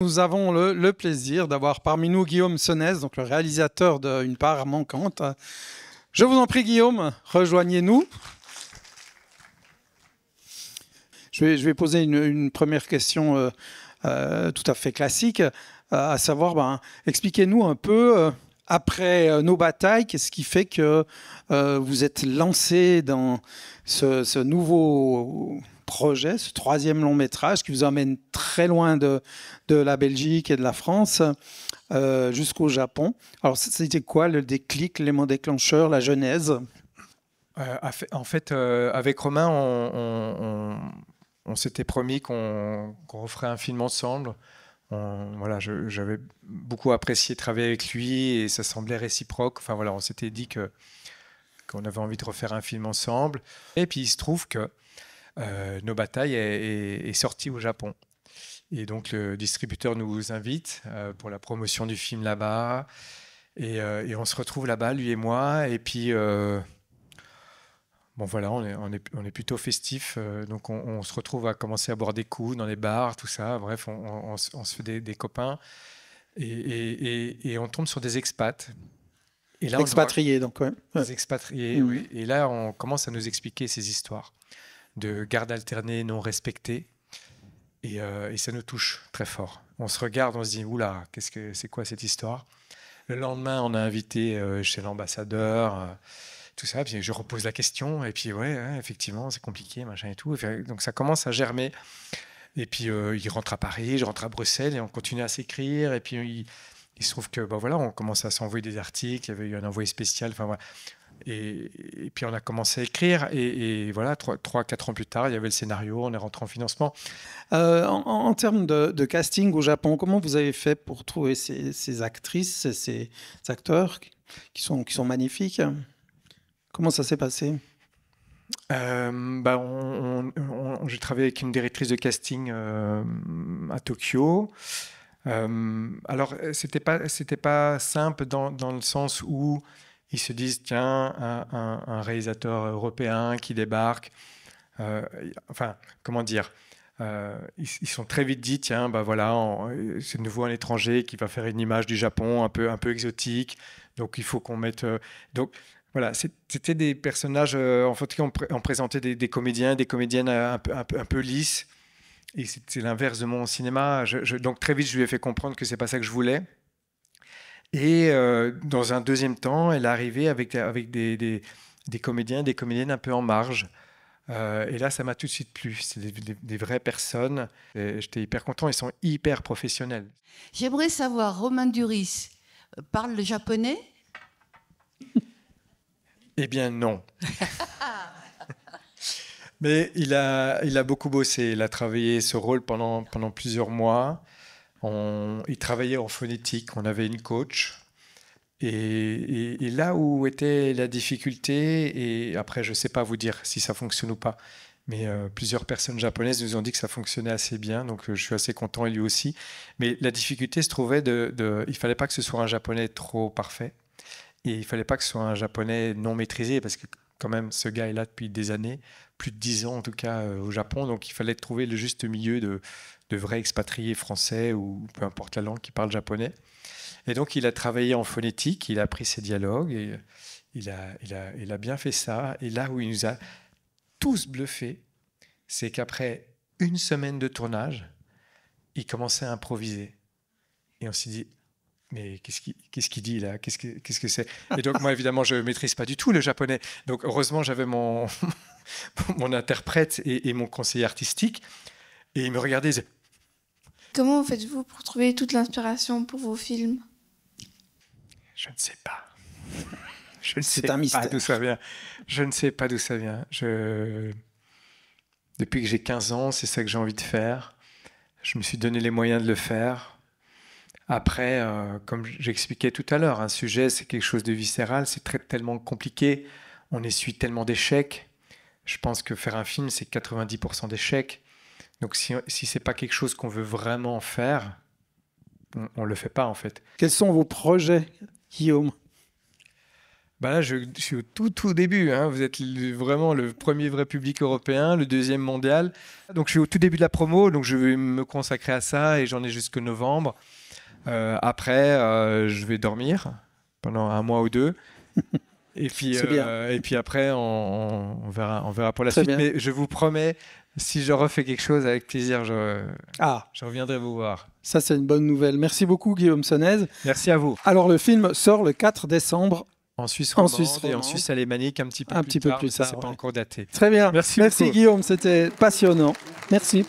Nous avons le, plaisir d'avoir parmi nous Guillaume Senez, donc le réalisateur d'Une part manquante. Je vous en prie, Guillaume, rejoignez-nous. Je vais, poser une, première question euh, euh, tout à fait classique, euh, à savoir, ben, expliquez-nous un peu, après nos batailles, qu'est-ce qui fait que vous êtes lancé dans ce nouveau projet, ce troisième long métrage qui vous emmène très loin de, de la Belgique et de la France euh, jusqu'au Japon. Alors, c'était quoi le déclic, l'élément déclencheur, la genèse euh, En fait, euh, avec Romain, on, s'était promis qu'on referait un film ensemble. voilà, j'avais beaucoup apprécié travailler avec lui et ça semblait réciproque. Enfin voilà, on s'était dit que qu'on avait envie de refaire un film ensemble. Et puis il se trouve que euh, nos batailles est, est, sorti au Japon. Et donc le distributeur nous invite euh, pour la promotion du film là-bas. Euh, et, on se retrouve là-bas, lui et moi. Et puis, bon voilà, on est, on est, plutôt festif. donc on, se retrouve à commencer à boire des coups dans les bars, tout ça. Bref, on, se fait des, copains. Et, et, on tombe sur des expats. Et là, expatriés, donc, ouais. Des expatriés, oui. Et là, on commence à nous expliquer ces histoires de garde alternée non respectée. Euh, et, ça nous touche très fort. On se regarde, on se dit, oula, qu'est-ce que c'est quoi cette histoire Le lendemain, on a invité euh, chez l'ambassadeur, euh, tout ça, puis je repose la question, et puis ouais, effectivement, c'est compliqué, machin et tout. donc ça commence à germer. Et puis il rentre à Paris, je rentre à Bruxelles, et on continue à s'écrire, et puis il, se trouve que, ben voilà, on commence à s'envoyer des articles, il y avait eu un envoyé spécial, enfin voilà et, puis on a commencé à écrire. Et, voilà, 3-4 ans plus tard, il y avait le scénario, on est rentré en financement. Euh, en, termes de, casting au Japon, comment vous avez fait pour trouver ces, actrices, ces, acteurs qui sont, qui sont magnifiques Comment ça s'est passé euh, bah J'ai travaillé avec une directrice de casting euh, à Tokyo. Euh, alors, c'était pas, c'était pas simple dans, dans, le sens où ils se disent tiens, un, réalisateur européen qui débarque. Euh, enfin, comment dire euh, ils, se sont très vite dit tiens, bah voilà, c'est de nouveau un étranger qui va faire une image du Japon un peu, un peu exotique. Donc il faut qu'on mette. Euh, donc voilà, c'était des personnages. en fait, on, présentait des, comédiens, des comédiennes un peu, un peu, lisses. Et c'est l'inverse de mon cinéma. je, donc très vite, je lui ai fait comprendre que c'est pas ça que je voulais. Et euh, dans un deuxième temps, elle est avec, avec des, des, des comédiens, des comédiennes un peu en marge. Euh, et là, ça m'a tout de suite plu. C'est des, vraies personnes. J'étais hyper content. Ils sont hyper professionnels. J'aimerais savoir, Romain Duris euh, parle le japonais Eh bien, non. Mais il a, il a beaucoup bossé. Il a travaillé ce rôle pendant, pendant plusieurs mois. On, travaillait en phonétique, on avait une coach. Et, là où était la difficulté, et après je ne sais pas vous dire si ça fonctionne ou pas, mais euh, plusieurs personnes japonaises nous ont dit que ça fonctionnait assez bien, donc euh, je suis assez content et lui aussi. Mais la difficulté se trouvait de, de il fallait pas que ce soit un japonais trop parfait, et il fallait pas que ce soit un japonais non maîtrisé, parce que quand même, ce gars est là depuis des années, plus de dix ans en tout cas euh, au Japon. Donc il fallait trouver le juste milieu de, de vrais expatriés français ou peu importe la langue qui parle japonais. Et donc il a travaillé en phonétique, il a appris ses dialogues et euh, il a, il a, il a bien fait ça. Et là où il nous a tous bluffés, c'est qu'après une semaine de tournage, il commençait à improviser. Et on s'est dit, mais qu'est-ce qu'il dit là Qu'est-ce que c'est Et donc moi évidemment je maîtrise pas du tout le japonais. Donc heureusement j'avais mon, mon interprète et, mon conseiller artistique et il me regardait. Et... Comment faites-vous pour trouver toute l'inspiration pour vos films Je ne sais pas. Je ne sais un pas d'où ça vient. Je ne sais pas d'où ça vient. Je... Depuis que j'ai 15 ans, c'est ça que j'ai envie de faire. Je me suis donné les moyens de le faire après, euh, comme j'expliquais tout à l'heure, un sujet, c'est quelque chose de viscéral, c'est très, tellement compliqué, on essuie tellement d'échecs. Je pense que faire un film, c'est 90% d'échecs. Donc si, si ce n'est pas quelque chose qu'on veut vraiment faire, on ne le fait pas en fait. Quels sont vos projets, Guillaume ben là, je, suis au tout, tout début. Hein. Vous êtes vraiment le premier vrai public européen, le deuxième mondial. Donc, je suis au tout début de la promo. Donc, je vais me consacrer à ça et j'en ai jusque novembre. Euh, après, euh, je vais dormir pendant un mois ou deux. Et puis, euh, et puis après, on, verra, on verra pour la suite. Mais je vous promets, si je refais quelque chose, avec plaisir, je, ah. je reviendrai vous voir. Ça, c'est une bonne nouvelle. Merci beaucoup, Guillaume Sonnez. Merci à vous. Alors, le film sort le 4 décembre. En Suisse romande en Suisse et en Suisse alémanique, un petit peu un plus petit tard, peu plus c'est pas encore daté. Très bien. Merci, Merci Guillaume, c'était passionnant. Merci.